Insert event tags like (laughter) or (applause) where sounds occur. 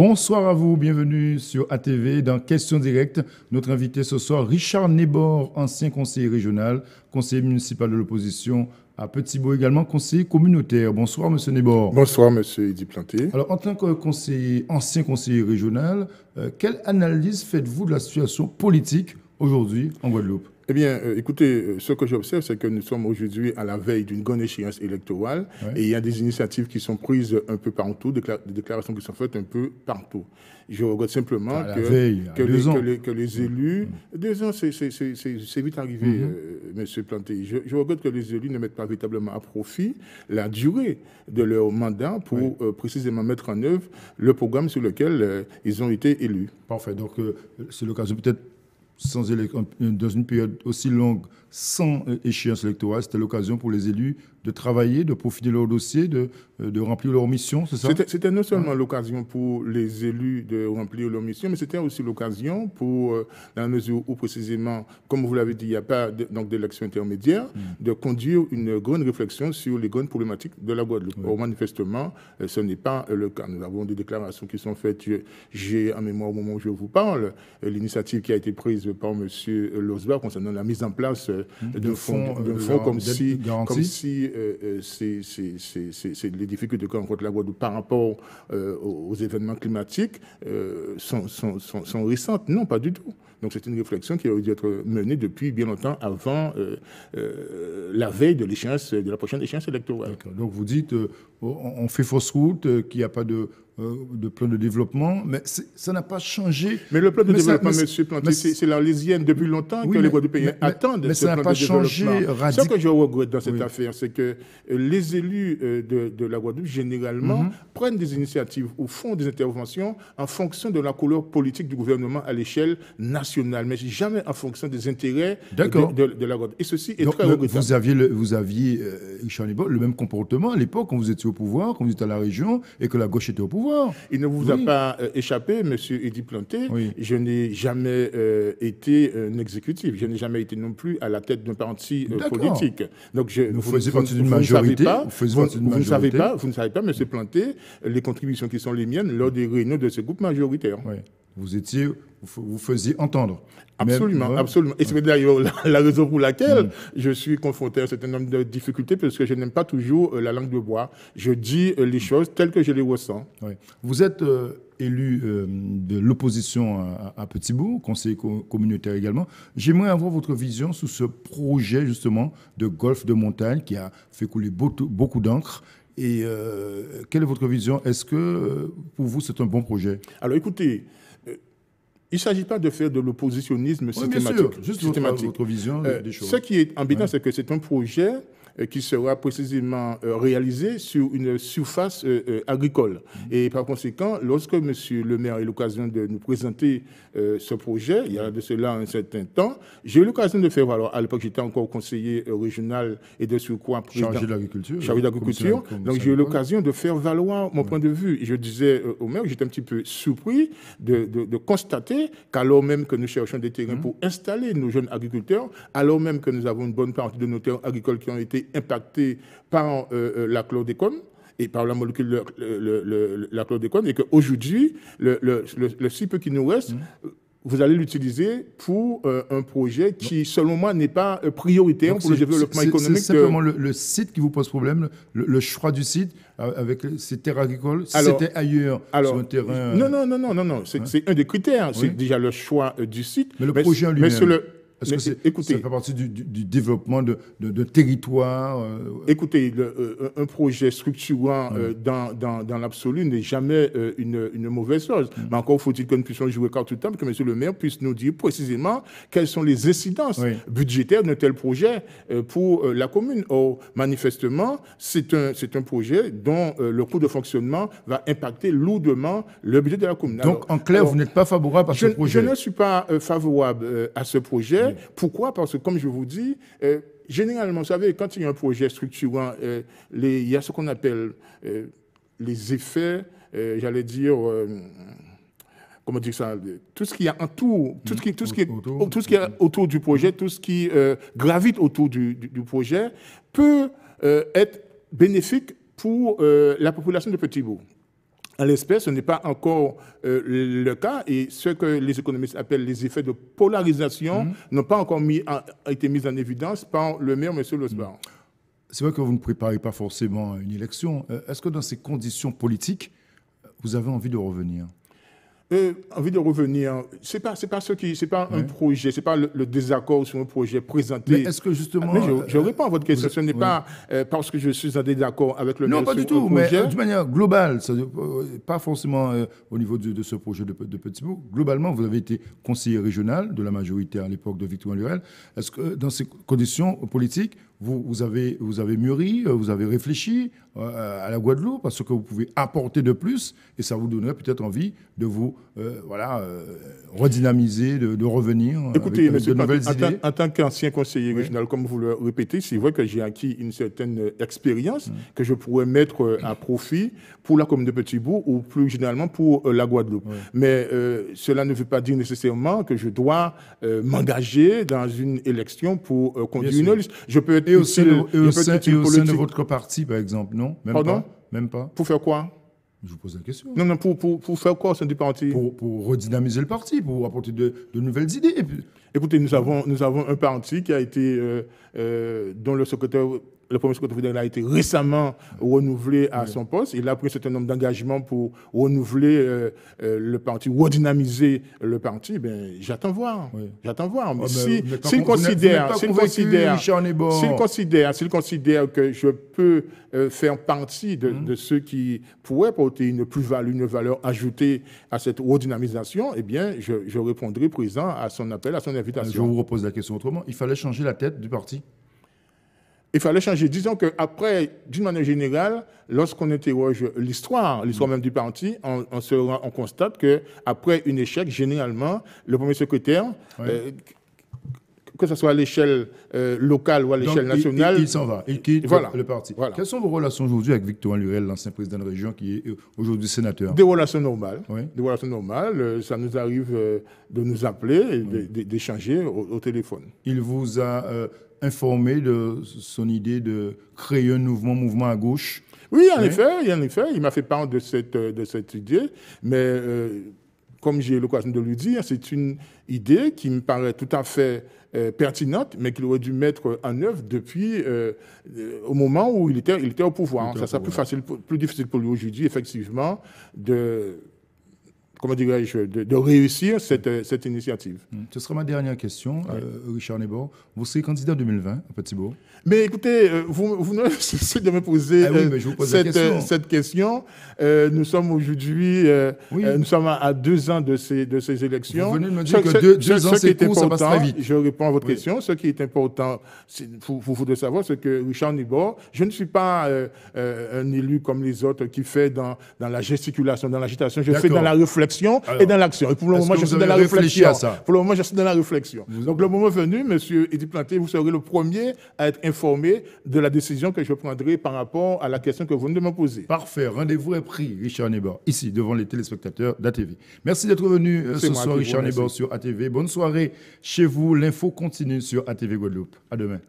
Bonsoir à vous, bienvenue sur ATV dans Questions Directes. Notre invité ce soir, Richard Nebor, ancien conseiller régional, conseiller municipal de l'opposition à Petit-Beau également, conseiller communautaire. Bonsoir, Monsieur Nébor. Bonsoir, Monsieur Eddy Planté. Alors, en tant que conseiller, ancien conseiller régional, euh, quelle analyse faites-vous de la situation politique aujourd'hui en Guadeloupe eh bien, euh, écoutez, euh, ce que j'observe, c'est que nous sommes aujourd'hui à la veille d'une grande échéance électorale et il y a des initiatives qui sont prises un peu partout, des, déclarations qui sont faites un peu partout. Je regrette simplement que, que, les, que, les, élus... Mmh. Deux c'est vite arrivé, M. Mm-hmm. Euh, Planté. Je, regrette que les élus ne mettent pas véritablement à profit la durée de leur mandat pour précisément mettre en œuvre le programme sur lequel ils ont été élus. Parfait. Donc, c'est l'occasion peut-être sans dans une période aussi longue sans euh, échéance électorale. C'était l'occasion pour les élus de travailler, de profiter leur dossier, de, euh, de remplir leur mission, c'est ça C'était non ah. seulement l'occasion pour les élus de remplir leur mission, mais c'était aussi l'occasion pour, euh, dans la mesure où précisément, comme vous l'avez dit, il n'y a pas d'élection intermédiaire, mm. de conduire une grande réflexion sur les grandes problématiques de la Guadeloupe. Or, manifestement, ce n'est pas le cas. Nous avons des déclarations qui sont faites. J'ai en mémoire au moment où je vous parle l'initiative qui a été prise par M. Losbach concernant la mise en place Mmh. de, fond euh, comme, si, comme, si, euh, euh, les difficultés qu'on rencontre la Guadeloupe par rapport aux, événements climatiques sont, récentes. Non, pas du tout. Donc c'est une réflexion qui aurait dû être menée depuis bien longtemps avant la veille de l'échéance, de la prochaine échéance électorale. Donc vous dites, on fait fausse route, qu'il n'y a pas de euh, de plan de développement, mais ça n'a pas changé. Mais le plan de développement, monsieur Planté, c'est la lésienne depuis longtemps que les Guadeloupéens attendent. Mais ça n'a pas changé radicalement. Ce que je regrette dans cette affaire, c'est que euh, les élus euh, de, la Guadeloupe, généralement, mhm. prennent des initiatives ou font des interventions en fonction de la couleur politique du gouvernement à l'échelle nationale, mais jamais en fonction des intérêts de, la Guadeloupe. Et ceci est très regrettable. Vous aviez, le, vous aviez le même comportement à l'époque quand vous étiez au pouvoir, quand vous étiez à la région et que la gauche était au pouvoir. Il ne vous a pas euh, échappé, Monsieur Eddy Planté, je n'ai jamais euh, été un euh, exécutif. Je n'ai jamais été non plus à la tête d'un parti politique. Donc je, vous, Vous ne savez pas, vous ne savez pas, Monsieur Planté, les contributions qui sont les miennes lors des réunions de ce groupe majoritaire vous étiez vous faisiez entendre. Absolument, absolument. Et ah. c'est d'ailleurs la, raison pour laquelle mm. je suis confronté à un certain nombre de difficultés, parce que je n'aime pas toujours euh, la langue de bois. Je dis euh, les mm. choses telles que je les ressens. Vous êtes euh, élu de l'opposition à, petit Petitbourg, conseiller communautaire également. J'aimerais avoir votre vision sur ce projet justement de golfe de montagne qui a fait couler beaucoup, d'encre et quelle est votre vision Est-ce que pour vous c'est un bon projet Alors écoutez, il ne s'agit pas de faire de l'oppositionnisme systématique. vision euh, des choses. Ce qui est embêtant, c'est que c'est un projet euh, qui sera précisément euh, réalisé sur une surface euh, agricole. Mm-hmm. Et par conséquent, lorsque M. le maire a eu l'occasion de nous présenter ce projet, il y a de cela un certain temps, j'ai eu l'occasion de faire valoir, à l'époque j'étais encore conseiller régional et de surcroît Chargé l'agriculture. Chargé d'agriculture. Donc j'ai eu l'occasion de faire valoir mon mm-hmm. point de vue. je disais au maire que j'étais un petit peu surpris de, de, constater qu'alors même que nous cherchons des terrains mm-hmm. pour installer nos jeunes agriculteurs, alors même que nous avons une bonne partie de nos terres agricoles qui ont été impacté par euh, euh, la chlordécone et par la molécule de la chlordécone, et qu'aujourd'hui, le, le, si qui nous reste, mm. euh, vous allez l'utiliser pour un projet qui, selon moi, n'est pas prioritaire pour le développement économique. C'est simplement le, site qui vous pose problème, le, choix du site, avec ces terres agricoles, si c'était ailleurs, sur un terrain... Non, non, non, non, non, non. c'est hein? un des critères, c'est déjà le choix du site. Mais le projet en lui-même. Est-ce que écoutez, ça fait partie du, développement de, territoire euh, Écoutez, euh, un projet structurant mm. euh, dans, l'absolu n'est jamais une, mauvaise chose. Mm. Mais encore faut-il que nous puissions jouer carte tout le temps, que M. le maire puisse nous dire précisément quelles sont les incidences budgétaires d'un tel projet pour la commune. Or, manifestement, c'est un, projet dont le coût de fonctionnement va impacter lourdement le budget de la commune. Donc, en clair, vous n'êtes pas favorable à ce projet Je ne suis pas favorable à ce projet pourquoi Parce que, comme je vous dis, euh, généralement, vous savez, quand il y a un projet structurant, euh, il y a ce qu'on appelle euh, les effets, j'allais dire comment dire ça, tout ce qui tout tout ce qui est autour du projet, tout ce qui gravite autour du, projet, peut être bénéfique pour la population de Petit Bourg. En l'espèce, ce n'est pas encore euh, le cas et ce que les économistes appellent les effets de polarisation mm-hmm. n'ont pas encore été mis en évidence par le maire, M. Losbar. Mm-hmm. C'est vrai que vous ne préparez pas forcément une élection. Euh, est-ce que dans ces conditions politiques, vous avez envie de revenir envie de revenir, c'est pas, c'est pas ce qui, c'est pas un projet, c'est pas le, désaccord sur un projet présenté. est-ce que justement, ah, je, euh, réponds à votre question, ce n'est pas euh, parce que je suis en désaccord avec le. Non, pas du tout, mais euh, de manière globale, pas forcément au niveau de, ce projet de, Petitbourg. Globalement, vous avez été conseiller régional de la majorité à l'époque de Victor Lurel. Est-ce que dans ces conditions politiques, vous, avez, vous avez mûri, vous avez réfléchi euh, à la Guadeloupe, parce que vous pouvez apporter de plus, et ça vous donnerait peut-être envie de vous euh, voilà, euh, redynamiser, de, revenir Écoutez, avec, monsieur de nouvelles idées. En, tant qu'ancien conseiller régional, comme vous le répétez, c'est vrai que j'ai acquis une certaine expérience mm. que je pourrais mettre à profit pour la commune de Petit-Bourg ou plus généralement pour la Guadeloupe. Mais cela ne veut pas dire nécessairement que je dois m'engager dans une élection pour conduire une liste. Je peux être aussi le au de votre parti, par exemple, non même Pardon? pas. Même pas. Pour faire quoi Je vous pose la question. Non, non, pour, pour, pour faire quoi au sein du parti pour, pour, redynamiser le parti, pour apporter de, de nouvelles idées. Écoutez, nous avons, nous avons, un parti qui a été, euh, euh, dont le secrétaire le premier secrétaire a été récemment renouvelé à son poste. Il a pris un certain nombre d'engagements pour renouveler euh, euh, le parti, redynamiser le parti. Ben, j'attends voir. J'attends voir. Mais oh, s'il considère, s'il considère, s'il considère, que je peux euh, faire partie mm-hmm. de, ceux qui pourraient porter une plus-value, une valeur ajoutée à cette redynamisation, eh bien, je répondrai présent à son appel, à son invitation. Je vous repose la question autrement. Il fallait changer la tête du parti il fallait changer. Disons qu'après, d'une manière générale, lorsqu'on interroge l'histoire, l'histoire même du parti, on, se, on constate qu'après un échec, généralement, le premier secrétaire, euh, que ce soit à l'échelle euh, locale ou à l'échelle nationale. Il, s'en va, il quitte le, parti. Quelles sont vos relations aujourd'hui avec Victor Lurel, l'ancien président de la région qui est euh, aujourd'hui sénateur Des relations normales. Des relations normales. ça nous arrive de nous appeler, d'échanger au, téléphone. Il vous a informé de son idée de créer un nouveau mouvement à gauche Oui, en effet, en effet, il m'a fait part de cette, euh, de cette idée, mais euh, comme j'ai l'occasion de lui dire, c'est une idée qui me paraît tout à fait euh, pertinente, mais qu'il aurait dû mettre en œuvre depuis au moment où il était, il était au pouvoir. Ça sera plus facile, plus difficile pour lui aujourd'hui, effectivement, de comment dirais-je, de, réussir cette, euh, cette initiative. Hmm. Ce sera ma dernière question, euh, Richard Nebor. Vous serez candidat en 2020 à Petit beau Mais écoutez, euh, vous, vous ne (laughs) cessez de me poser ah cette, question. Cette question. nous sommes aujourd'hui, nous sommes à, deux ans de ces, de ces élections. venez me dire que deux, ans, c'est Je réponds à votre question. Ce qui est important, vous, vous de savoir, c'est que Richard Nibor, je ne suis pas un élu comme les autres qui fait dans, dans la gesticulation, dans l'agitation, je fais dans la réflexion et dans l'action. Et pour le moment, je suis dans la réflexion. À ça pour le moment, je suis dans la réflexion. Donc, le moment venu, Monsieur Edith Planté, vous serez le premier à être informé de la décision que je prendrai par rapport à la question que vous venez de me poser. Parfait. Rendez-vous est pris, Richard Nebor, ici, devant les téléspectateurs d'ATV. Merci d'être venu euh, ce soir, Richard Nebor, sur ATV. Bonne soirée chez vous. L'info continue sur ATV Guadeloupe. À demain.